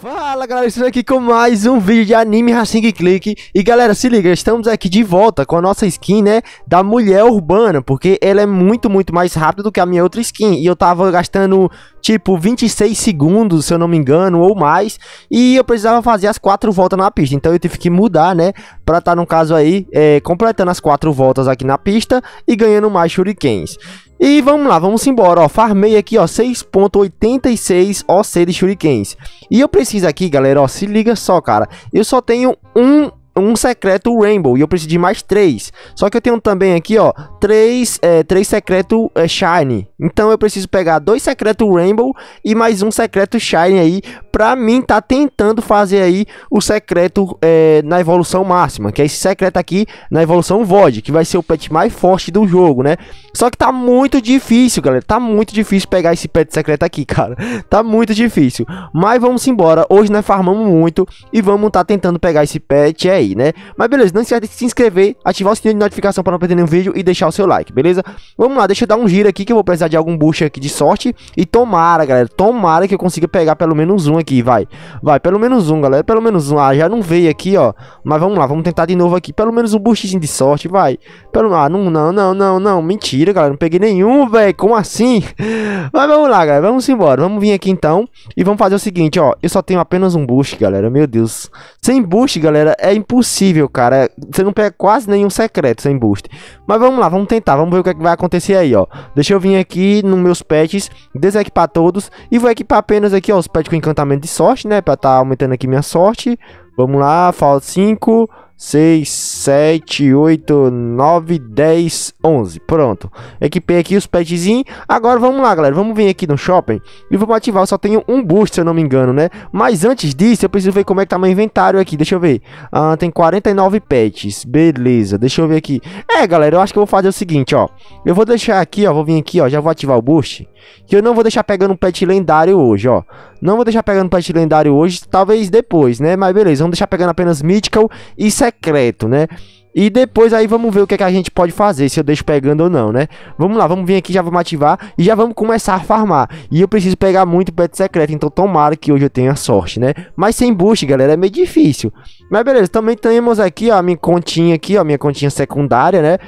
Fala galera, estamos aqui com mais um vídeo de anime Racing Click E galera, se liga, estamos aqui de volta com a nossa skin, né, da mulher urbana Porque ela é muito, muito mais rápida do que a minha outra skin E eu tava gastando, tipo, 26 segundos, se eu não me engano, ou mais E eu precisava fazer as quatro voltas na pista Então eu tive que mudar, né, para estar, tá, no caso aí, é, completando as quatro voltas aqui na pista e ganhando mais shurikens. E vamos lá, vamos embora, ó, farmei aqui, ó, 6.86 OC de shurikens. E eu preciso aqui, galera, ó, se liga só, cara, eu só tenho um um secreto Rainbow e eu preciso de mais três. Só que eu tenho também aqui, ó, três, é, três secreto é, Shine. Então eu preciso pegar dois secretos Rainbow e mais um secreto Shine aí pra mim tá tentando fazer aí o secreto é, na evolução máxima, que é esse secreto aqui na evolução Void, que vai ser o pet mais forte do jogo, né? Só que tá muito difícil, galera, tá muito difícil pegar esse pet secreto aqui, cara, tá muito difícil. Mas vamos embora, hoje nós farmamos muito e vamos tá tentando pegar esse pet aí, né? Mas beleza, não esquece de se inscrever, ativar o sininho de notificação pra não perder nenhum vídeo e deixar o seu like, beleza? Vamos lá, deixa eu dar um giro aqui que eu vou precisar de algum boost aqui de sorte e tomara, galera, tomara que eu consiga pegar pelo menos um aqui, vai. Vai, pelo menos um, galera. Pelo menos um. Ah, já não veio aqui, ó. Mas vamos lá, vamos tentar de novo aqui. Pelo menos um boostzinho de sorte, vai. Pelo... Ah, não, não, não, não, não. Mentira, galera. Não peguei nenhum, velho. Como assim? Mas vamos lá, galera. Vamos embora. Vamos vir aqui, então. E vamos fazer o seguinte, ó. Eu só tenho apenas um boost, galera. Meu Deus. Sem boost, galera, é impossível, cara. Você não pega quase nenhum secreto sem boost. Mas vamos lá, vamos tentar. Vamos ver o que, é que vai acontecer aí, ó. Deixa eu vir aqui nos meus pets. Desequipar todos. E vou equipar apenas aqui, ó. Os pets com encantamento rolamento de sorte, né? Pra estar tá aumentando aqui minha sorte. Vamos lá, falta 5. 6, 7, 8, 9, 10, 11. Pronto. Equipei aqui os petzinhos. Agora vamos lá, galera. Vamos vir aqui no shopping e vamos ativar. Eu só tenho um boost, se eu não me engano, né? Mas antes disso, eu preciso ver como é que tá meu inventário aqui. Deixa eu ver. Ah, tem 49 pets. Beleza. Deixa eu ver aqui. É, galera, eu acho que eu vou fazer o seguinte, ó. Eu vou deixar aqui, ó. Vou vir aqui, ó. Já vou ativar o boost. Que eu não vou deixar pegando um pet lendário hoje, ó. Não vou deixar pegando pet lendário hoje. Talvez depois, né? Mas beleza. Vamos deixar pegando apenas Mythical e secreto, né? E depois aí vamos ver o que, é que a gente pode fazer, se eu deixo pegando ou não, né? Vamos lá, vamos vir aqui, já vamos ativar e já vamos começar a farmar. E eu preciso pegar muito pet secreto, então tomara que hoje eu tenha sorte, né? Mas sem boost, galera, é meio difícil. Mas beleza, também temos aqui, ó, a minha continha aqui, ó, minha continha secundária, né?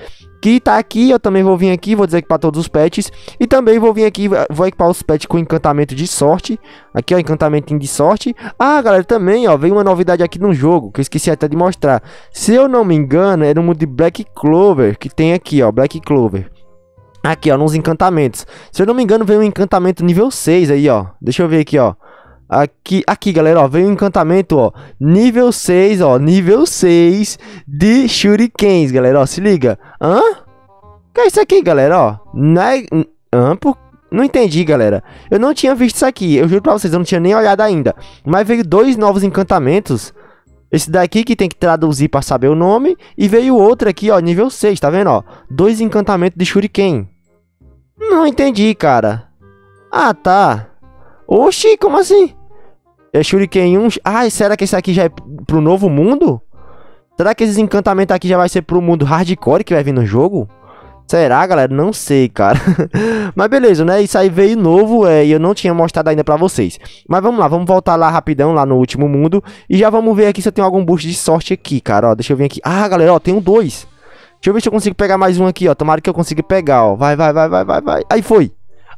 que tá aqui, eu também vou vir aqui, vou desequipar todos os pets. E também vou vir aqui, eh, vou equipar os pets com encantamento de sorte. Aqui, ó, encantamento de sorte. Ah, galera, também, ó, veio uma novidade aqui no jogo, que eu esqueci até de mostrar. Se eu não me engano, era é um de Black Clover, que tem aqui, ó, Black Clover. Aqui, ó, nos encantamentos. Se eu não me engano, veio um encantamento nível 6 aí, ó. Deixa eu ver aqui, ó. Aqui, aqui, galera, ó, veio um encantamento, ó, nível 6, ó, nível 6 de shurikens, galera, ó, se liga. Hã? O que é isso aqui, galera, ó? Nai... Né? Hã? Por... Não entendi, galera. Eu não tinha visto isso aqui, eu juro pra vocês, eu não tinha nem olhado ainda. Mas veio dois novos encantamentos. Esse daqui que tem que traduzir pra saber o nome. E veio outro aqui, ó, nível 6, tá vendo, ó? Dois encantamentos de shuriken. Não entendi, cara. Ah, tá. Oxi, como assim? É Shuriken 1. Ai, será que esse aqui já é pro novo mundo? Será que esses encantamentos aqui já vai ser pro mundo hardcore que vai vir no jogo? Será, galera? Não sei, cara. Mas beleza, né? Isso aí veio novo é, e eu não tinha mostrado ainda pra vocês. Mas vamos lá, vamos voltar lá rapidão, lá no último mundo. E já vamos ver aqui se eu tenho algum boost de sorte aqui, cara. Ó, deixa eu vir aqui. Ah, galera, ó, tenho dois. Deixa eu ver se eu consigo pegar mais um aqui, ó. Tomara que eu consiga pegar, ó. Vai, vai, vai, vai, vai, vai. Aí foi.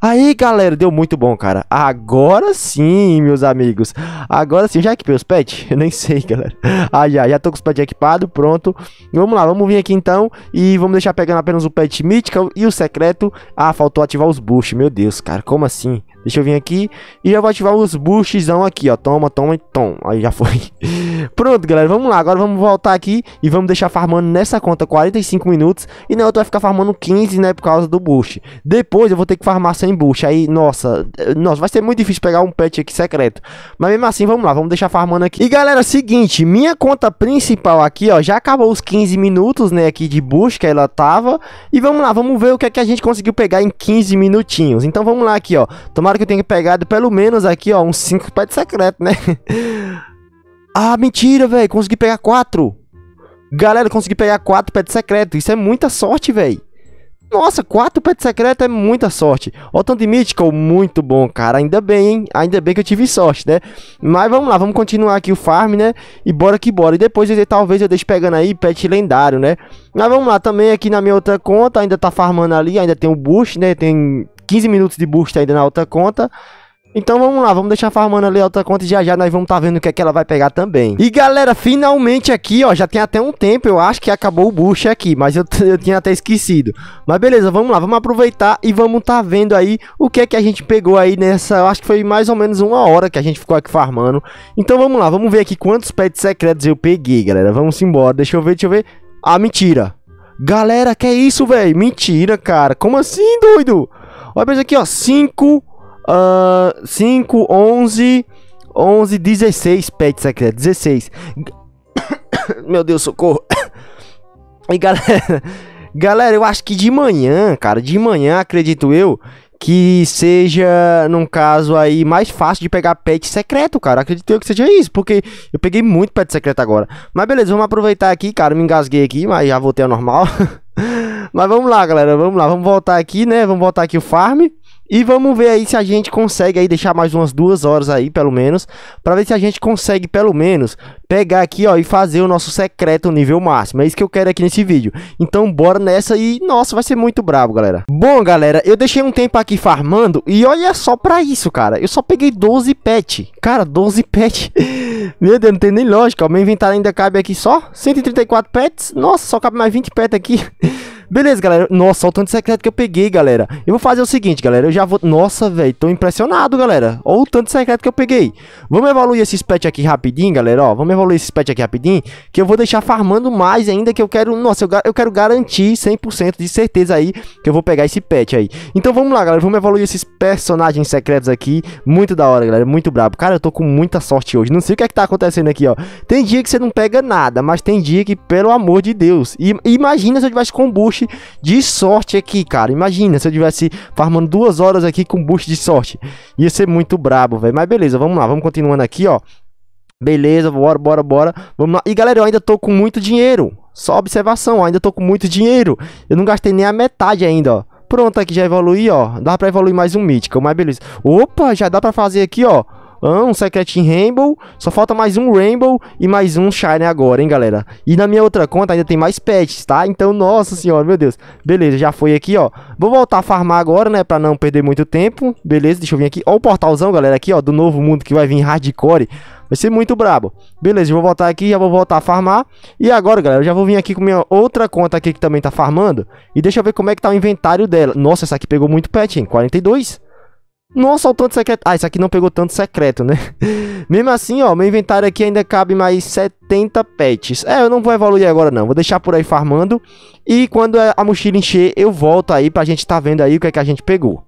Aí, galera, deu muito bom, cara. Agora sim, meus amigos. Agora sim, já equipei é os pets? Eu nem sei, galera. Ah, já, já tô com os pets equipados, pronto. Vamos lá, vamos vir aqui então e vamos deixar pegando apenas o pet mítico e o secreto. Ah, faltou ativar os boosts, meu Deus, cara, como assim? Deixa eu vir aqui e já vou ativar os boostzão aqui, ó. Toma, toma e tom. Aí já foi. Pronto, galera. Vamos lá. Agora vamos voltar aqui e vamos deixar farmando nessa conta 45 minutos. E na outra vai ficar farmando 15, né? Por causa do boost. Depois eu vou ter que farmar sem boost. Aí, nossa. Eh, nossa, vai ser muito difícil pegar um pet aqui secreto. Mas mesmo assim, vamos lá. Vamos deixar farmando aqui. E galera, é seguinte. Minha conta principal aqui, ó. Já acabou os 15 minutos, né? Aqui de boost que ela tava. E vamos lá. Vamos ver o que, é que a gente conseguiu pegar em 15 minutinhos. Então vamos lá aqui, ó. Tomara que eu tenho pegado pelo menos aqui, ó, uns 5 pets secretos, né? ah, mentira, velho. Consegui pegar 4. Galera, consegui pegar 4 pets secretos. Isso é muita sorte, velho. Nossa, quatro pets secretos é muita sorte. O tanto de Mythical, muito bom, cara. Ainda bem, hein? Ainda bem que eu tive sorte, né? Mas vamos lá, vamos continuar aqui o farm, né? E bora que bora. E depois eu, talvez eu deixe pegando aí pet lendário, né? Mas vamos lá, também aqui na minha outra conta, ainda tá farmando ali, ainda tem o boost, né? Tem 15 minutos de boost ainda na outra conta. Então vamos lá, vamos deixar farmando ali a outra conta e já já nós vamos tá vendo o que é que ela vai pegar também. E galera, finalmente aqui, ó, já tem até um tempo, eu acho que acabou o boost aqui, mas eu, eu tinha até esquecido. Mas beleza, vamos lá, vamos aproveitar e vamos tá vendo aí o que é que a gente pegou aí nessa, eu acho que foi mais ou menos uma hora que a gente ficou aqui farmando. Então vamos lá, vamos ver aqui quantos pets secretos eu peguei, galera, vamos embora, deixa eu ver, deixa eu ver. Ah, mentira. Galera, que é isso, velho? Mentira, cara, como assim, doido? Olha isso aqui, ó, 5... Cinco Uh, 5, 11, 11, 16 pets é secretos. 16. Meu Deus, socorro. E galera, galera, eu acho que de manhã, cara, de manhã, acredito eu, que seja, num caso aí, mais fácil de pegar pet secreto, cara. Acredito eu que seja isso, porque eu peguei muito pet secreto agora. Mas beleza, vamos aproveitar aqui, cara. Me engasguei aqui, mas já voltei ao normal. mas vamos lá, galera, vamos lá, vamos voltar aqui, né? Vamos voltar aqui o farm. E vamos ver aí se a gente consegue aí deixar mais umas duas horas aí, pelo menos, para ver se a gente consegue, pelo menos, pegar aqui, ó, e fazer o nosso secreto nível máximo. É isso que eu quero aqui nesse vídeo. Então, bora nessa e, nossa, vai ser muito brabo, galera. Bom, galera, eu deixei um tempo aqui farmando e olha só pra isso, cara. Eu só peguei 12 pet. Cara, 12 pet... Meu Deus, não tem nem lógica. O meu inventário ainda cabe aqui só 134 pets. Nossa, só cabe mais 20 pets aqui. Beleza, galera. Nossa, olha o tanto de secreto que eu peguei, galera. Eu vou fazer o seguinte, galera. Eu já vou... Nossa, velho. Tô impressionado, galera. Olha o tanto de secreto que eu peguei. Vamos evoluir esses pets aqui rapidinho, galera. Ó, vamos evoluir esses pets aqui rapidinho. Que eu vou deixar farmando mais ainda. Que eu quero... Nossa, eu, ga... eu quero garantir 100% de certeza aí que eu vou pegar esse pet aí. Então, vamos lá, galera. Vamos evoluir esses personagens secretos aqui. Muito da hora, galera. Muito brabo. Cara, eu tô com muita sorte hoje. Não sei o que é que tá acontecendo aqui, ó. Tem dia que você não pega nada. Mas tem dia que, pelo amor de Deus. E imagina se eu tivesse combustível boost de sorte aqui, cara. Imagina se eu tivesse farmando duas horas aqui com boost de sorte. Ia ser muito brabo, velho. Mas beleza, vamos lá. Vamos continuando aqui, ó. Beleza, bora, bora, bora. Vamos lá. E galera, eu ainda tô com muito dinheiro. Só observação, ó, ainda tô com muito dinheiro. Eu não gastei nem a metade ainda, ó. Pronto, aqui já evolui, ó. Dá pra evoluir mais um mítico, mas beleza. Opa, já dá pra fazer aqui, ó um secret Rainbow. Só falta mais um Rainbow e mais um Shine agora, hein, galera? E na minha outra conta ainda tem mais pets, tá? Então, nossa senhora, meu Deus. Beleza, já foi aqui, ó. Vou voltar a farmar agora, né? Pra não perder muito tempo. Beleza, deixa eu vir aqui. Ó o portalzão, galera, aqui, ó. Do novo mundo que vai vir hardcore. Vai ser muito brabo. Beleza, eu vou voltar aqui, já vou voltar a farmar. E agora, galera, eu já vou vir aqui com minha outra conta aqui que também tá farmando. E deixa eu ver como é que tá o inventário dela. Nossa, essa aqui pegou muito pet, hein? 42. Nossa, o tanto secreto. Ah, isso aqui não pegou tanto secreto, né? Mesmo assim, ó, meu inventário aqui ainda cabe mais 70 pets. É, eu não vou evoluir agora não, vou deixar por aí farmando. E quando a mochila encher, eu volto aí pra gente tá vendo aí o que é que a gente pegou.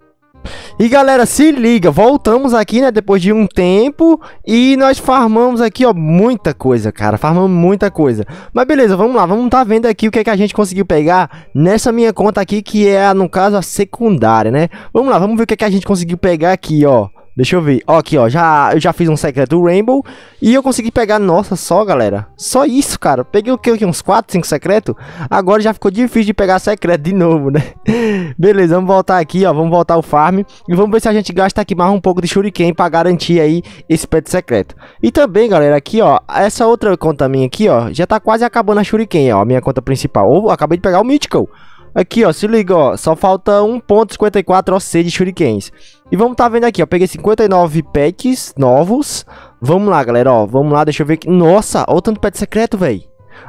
E galera, se liga, voltamos aqui, né, depois de um tempo e nós farmamos aqui, ó, muita coisa, cara, farmamos muita coisa. Mas beleza, vamos lá, vamos tá vendo aqui o que é que a gente conseguiu pegar nessa minha conta aqui, que é, no caso, a secundária, né? Vamos lá, vamos ver o que é que a gente conseguiu pegar aqui, ó. Deixa eu ver. Ó, aqui, ó. Já, eu já fiz um secreto Rainbow. E eu consegui pegar, nossa, só, galera. Só isso, cara. Peguei o que? Uns 4, 5 secretos? Agora já ficou difícil de pegar secreto de novo, né? Beleza, vamos voltar aqui, ó. Vamos voltar ao farm. E vamos ver se a gente gasta aqui mais um pouco de shuriken pra garantir aí esse pet secreto. E também, galera, aqui, ó. Essa outra conta minha aqui, ó. Já tá quase acabando a shuriken, ó. A minha conta principal. Ou acabei de pegar o Mythical. Aqui, ó, se liga, ó, só falta 1.54 OC de shurikens. E vamos tá vendo aqui, ó. Peguei 59 pets novos. Vamos lá, galera, ó. Vamos lá, deixa eu ver aqui. Nossa, olha o tanto de pet secreto, velho.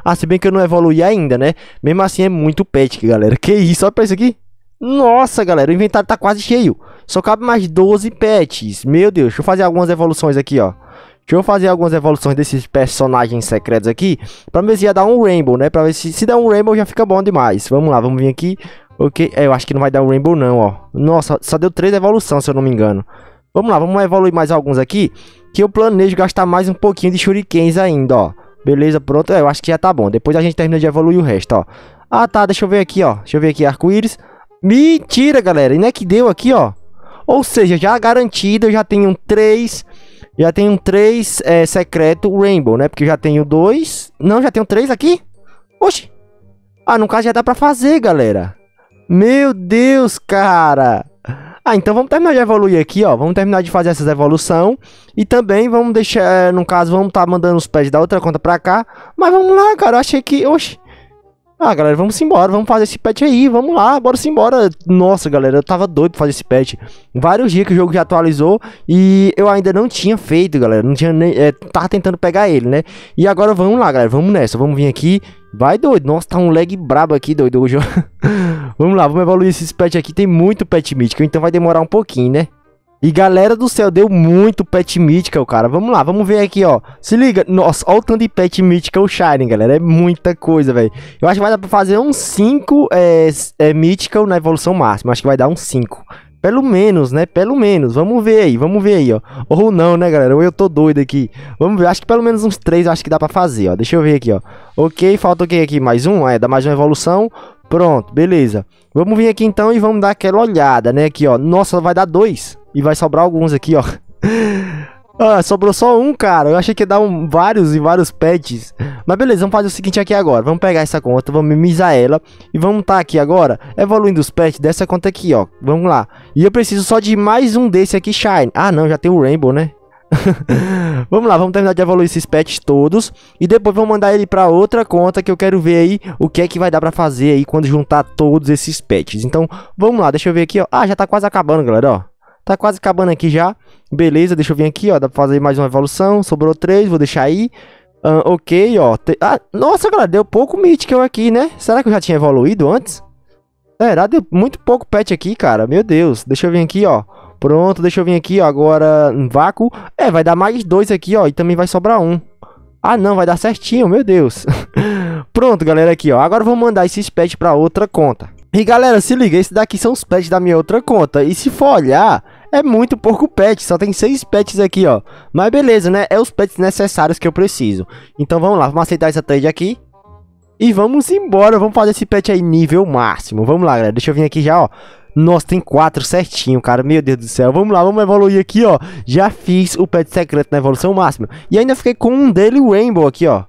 Ah, se bem que eu não evoluí ainda, né? Mesmo assim é muito pet, galera. Que isso, olha pra isso aqui. Nossa, galera, o inventário tá quase cheio. Só cabe mais 12 pets. Meu Deus, deixa eu fazer algumas evoluções aqui, ó. Deixa eu fazer algumas evoluções desses personagens secretos aqui. Pra ver se ia dar um Rainbow, né? Pra ver se, se der um Rainbow já fica bom demais. Vamos lá, vamos vir aqui. Ok, é, eu acho que não vai dar o Rainbow não, ó. Nossa, só deu três evoluções, se eu não me engano. Vamos lá, vamos evoluir mais alguns aqui. Que eu planejo gastar mais um pouquinho de shurikens ainda, ó. Beleza, pronto. É, eu acho que já tá bom. Depois a gente termina de evoluir o resto, ó. Ah, tá, deixa eu ver aqui, ó. Deixa eu ver aqui, arco-íris. Mentira, galera. E não é que deu aqui, ó. Ou seja, já garantido, eu já tenho três... Já tenho três é, secreto Rainbow, né? Porque eu já tenho dois... Não, já tenho três aqui? Oxi! Ah, no caso já dá pra fazer, galera. Meu Deus, cara! Ah, então vamos terminar de evoluir aqui, ó. Vamos terminar de fazer essas evolução e também vamos deixar, é, no caso, vamos estar tá mandando os pés da outra conta pra cá. Mas vamos lá, cara, eu achei que... Oxi. Ah, galera, vamos embora, vamos fazer esse patch aí, vamos lá, bora embora. Nossa, galera, eu tava doido pra fazer esse patch. Vários dias que o jogo já atualizou e eu ainda não tinha feito, galera. Não tinha nem. É, tava tentando pegar ele, né? E agora vamos lá, galera, vamos nessa, vamos vir aqui. Vai doido, nossa, tá um lag brabo aqui, doido. O jogo. Vamos lá, vamos evoluir esses pets aqui. Tem muito pet mítico, então vai demorar um pouquinho, né? E galera do céu, deu muito pet mítico, cara. Vamos lá, vamos ver aqui, ó. Se liga, nossa, olha o tanto de pet mítico é o Shining, galera. É muita coisa, velho. Eu acho que vai dar pra fazer uns 5 é, é, na evolução máxima. Acho que vai dar uns 5. Pelo menos, né? Pelo menos. Vamos ver aí, vamos ver aí, ó. Ou não, né, galera? Ou eu tô doido aqui. Vamos ver, acho que pelo menos uns 3 acho que dá pra fazer, ó. Deixa eu ver aqui, ó. Ok, falta o okay, que aqui? Mais um? É, dá mais uma evolução. Pronto, beleza. Vamos vir aqui então e vamos dar aquela olhada, né? Aqui, ó. Nossa, vai dar dois. E vai sobrar alguns aqui, ó. Ah, sobrou só um, cara. Eu achei que ia dar um, vários e vários pets. Mas beleza, vamos fazer o seguinte aqui agora. Vamos pegar essa conta, vamos minimizar ela. E vamos estar tá aqui agora, evoluindo os pets dessa conta aqui, ó. Vamos lá. E eu preciso só de mais um desse aqui, Shine. Ah, não, já tem o Rainbow, né? vamos lá, vamos terminar de evoluir esses pets todos. E depois vou mandar ele pra outra conta que eu quero ver aí o que é que vai dar pra fazer aí quando juntar todos esses pets. Então, vamos lá, deixa eu ver aqui, ó. Ah, já tá quase acabando, galera, ó. Tá quase acabando aqui já. Beleza, deixa eu vir aqui, ó. Dá pra fazer mais uma evolução. Sobrou três, vou deixar aí. Uh, ok, ó. Te... Ah, nossa, galera, deu pouco Mythical aqui, né? Será que eu já tinha evoluído antes? Será? Deu muito pouco pet aqui, cara. Meu Deus. Deixa eu vir aqui, ó. Pronto, deixa eu vir aqui, ó. Agora, um vácuo. É, vai dar mais dois aqui, ó. E também vai sobrar um. Ah, não, vai dar certinho, meu Deus. Pronto, galera, aqui, ó. Agora vou mandar esses pets pra outra conta. E, galera, se liga, esses daqui são os pets da minha outra conta. E se for olhar, é muito pouco pet, só tem seis pets aqui, ó. Mas beleza, né? É os pets necessários que eu preciso. Então vamos lá, vamos aceitar essa trade aqui. E vamos embora, vamos fazer esse pet aí nível máximo. Vamos lá, galera. Deixa eu vir aqui já, ó. Nossa, tem quatro certinho, cara. Meu Deus do céu. Vamos lá, vamos evoluir aqui, ó. Já fiz o pet secreto na evolução máxima. E ainda fiquei com um dele, o Rainbow, aqui, ó.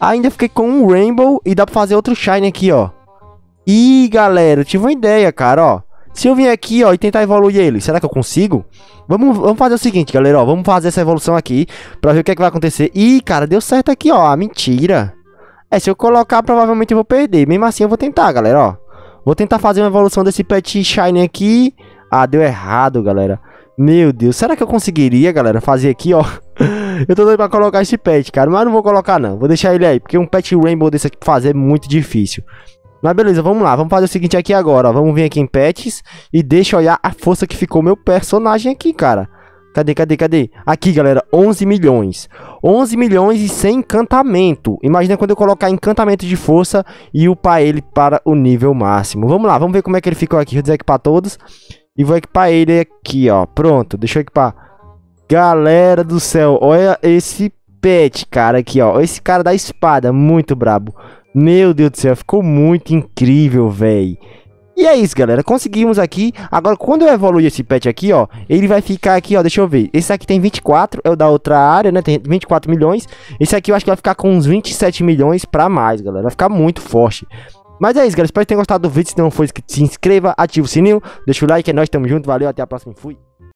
Ainda fiquei com um Rainbow e dá pra fazer outro Shine aqui, ó. Ih, galera, eu tive uma ideia, cara, ó. Se eu vir aqui, ó, e tentar evoluir ele, será que eu consigo? Vamos, vamos fazer o seguinte, galera, ó. Vamos fazer essa evolução aqui pra ver o que é que vai acontecer. Ih, cara, deu certo aqui, ó. Ah, mentira. É, se eu colocar, provavelmente eu vou perder. Mesmo assim, eu vou tentar, galera, ó. Vou tentar fazer uma evolução desse pet shiny aqui. Ah, deu errado, galera. Meu Deus, será que eu conseguiria, galera, fazer aqui, ó? eu tô doido pra colocar esse pet, cara, mas não vou colocar não. Vou deixar ele aí, porque um pet rainbow desse aqui pra fazer é muito difícil. Mas beleza, vamos lá, vamos fazer o seguinte aqui agora, ó. Vamos vir aqui em pets e deixa olhar a força que ficou meu personagem aqui, cara. Cadê, cadê, cadê? Aqui, galera, 11 milhões. 11 milhões e sem encantamento. Imagina quando eu colocar encantamento de força e upar ele para o nível máximo. Vamos lá, vamos ver como é que ele ficou aqui. Vou desequipar todos. E vou equipar ele aqui, ó. Pronto, deixa eu equipar. Galera do céu, olha esse pet, cara, aqui, ó. Esse cara da espada, muito brabo. Meu Deus do céu, ficou muito incrível, velho. E é isso, galera. Conseguimos aqui. Agora, quando eu evoluir esse pet aqui, ó, ele vai ficar aqui, ó, deixa eu ver. Esse aqui tem 24, é o da outra área, né? Tem 24 milhões. Esse aqui eu acho que vai ficar com uns 27 milhões pra mais, galera. Vai ficar muito forte. Mas é isso, galera. Espero que tenham gostado do vídeo. Se não for, se inscreva, ativa o sininho, deixa o like. É nóis, tamo junto. Valeu, até a próxima. Fui.